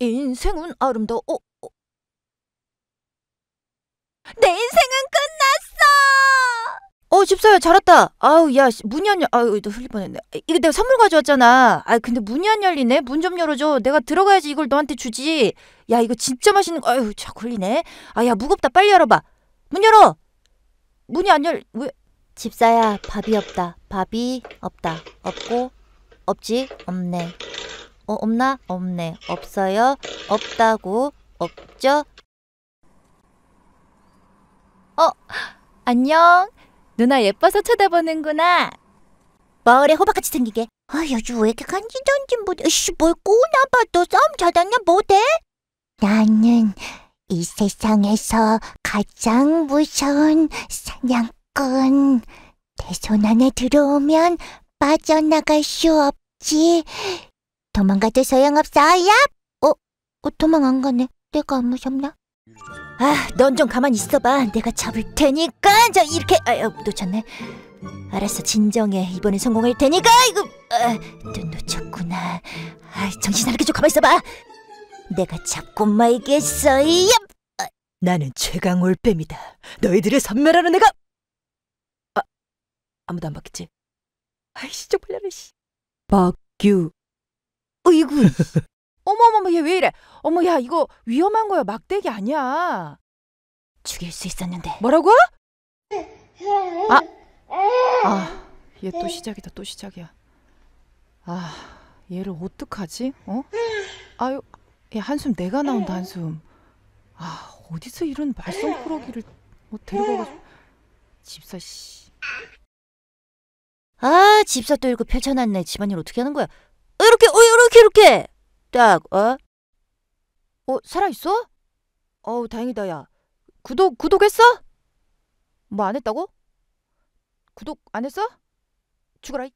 인생은 아름다워. 어, 어. 내 인생은 끝났어! 어, 집사야, 잘왔다 아우, 야, 문이 안 열, 아유, 또 흘릴 뻔했네. 아, 이거 내가 선물 가져왔잖아. 아, 근데 문이 안 열리네? 문 좀 열어줘. 내가 들어가야지 이걸 너한테 주지. 야, 이거 진짜 맛있는 거, 아유, 자, 걸리네. 아, 야, 무겁다. 빨리 열어봐. 문 열어! 문이 안 열, 왜? 집사야, 밥이 없다. 밥이 없다. 없고, 없지, 없네. 어, 없나? 없네. 없어요. 없다고. 없죠? 어, 안녕. 누나 예뻐서 쳐다보는구나. 머리 호박같이 생기게. 아, 요즘 왜 이렇게 간지던지 못, 씨, 뭘 꼬나 봐. 너 싸움 잘하냐, 못해? 뭐 나는 이 세상에서 가장 무서운 사냥꾼. 내 손 안에 들어오면 빠져나갈 수 없지. 도망가도 소용없어, 얍! 어, 어, 도망 안 가네. 내가 안 무섭나? 아, 넌 좀 가만 있어봐. 내가 잡을 테니까. 저 이렇게 아유, 어, 놓쳤네. 알았어, 진정해. 이번에 성공할 테니까. 이거 아, 또 놓쳤구나. 아, 정신 나게 좀 가만 있어봐. 내가 잡고 말겠어. 얍! 아, 나는 최강 올빼미다. 너희들을 선멸하는 내가 아, 아무도 안 봤겠지? 아이씨, 좀팔려라 씨. 박규. 어이구. 어머머머 얘 왜 이래? 어머 야 이거 위험한 거야 막대기 아니야. 죽일 수 있었는데. 뭐라고? 아, 아, 아 얘 또 시작이다 또 시작이야. 아, 얘를 어떡하지? 어? 아유, 얘 한숨 내가 나온다 한숨. 아, 어디서 이런 말썽꾸러기를 뭐데리고가서 집사 씨. 아, 집사 또 이거 펼쳐놨네. 집안일 어떻게 하는 거야? 이렇게, 어, 이렇게, 이렇게. 딱, 어? 어, 살아있어? 어우, 다행이다, 야. 구독, 구독했어? 뭐 안 했다고? 구독 안 했어? 죽어라.